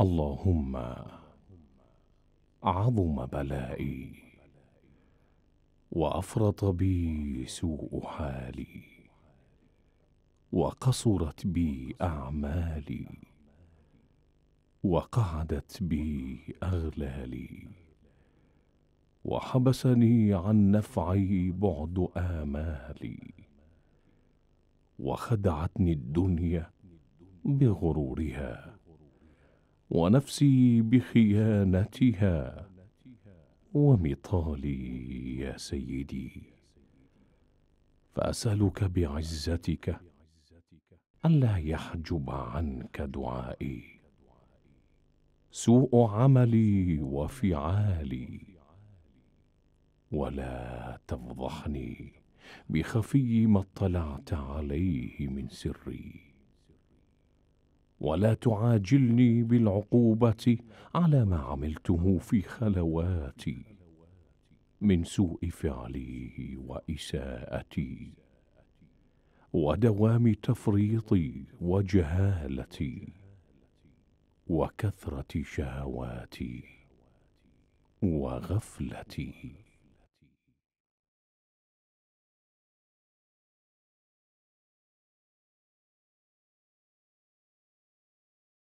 اللهم عظم بلائي وافرط بي سوء حالي وقصرت بي اعمالي وقعدت بي اغلالي وحبسني عن نفعي بعد امالي وخدعتني الدنيا بغرورها ونفسي بخيانتها ومطالي يا سيدي فاسالك بعزتك الا يحجب عنك دعائي سوء عملي وفعالي ولا تفضحني بخفي ما اطلعت عليه من سري ولا تعاجلني بالعقوبة على ما عملته في خلواتي من سوء فعلي وإساءتي ودوام تفريطي وجهالتي وكثرة شهواتي وغفلتي